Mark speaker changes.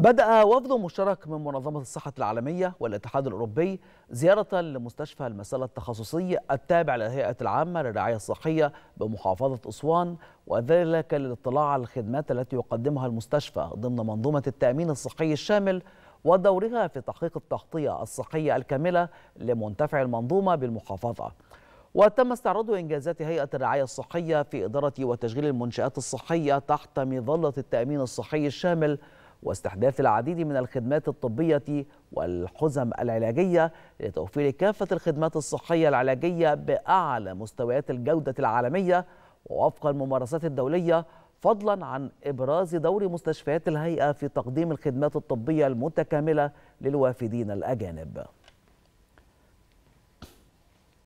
Speaker 1: بدأ وفد مشترك من منظمة الصحة العالمية والاتحاد الأوروبي زيارة لمستشفى المسألة التخصصي التابع للهيئة العامة للرعاية الصحية بمحافظة أسوان وذلك للاطلاع على الخدمات التي يقدمها المستشفى ضمن منظومة التأمين الصحي الشامل ودورها في تحقيق التغطية الصحية الكاملة لمنتفع المنظومة بالمحافظة وتم استعراض إنجازات هيئة الرعاية الصحية في إدارة وتشغيل المنشآت الصحية تحت مظلة التأمين الصحي الشامل واستحداث العديد من الخدمات الطبية والحزم العلاجية لتوفير كافة الخدمات الصحية العلاجية بأعلى مستويات الجودة العالمية ووفق الممارسات الدولية فضلا عن إبراز دور مستشفيات الهيئة في تقديم الخدمات الطبية المتكاملة للوافدين الأجانب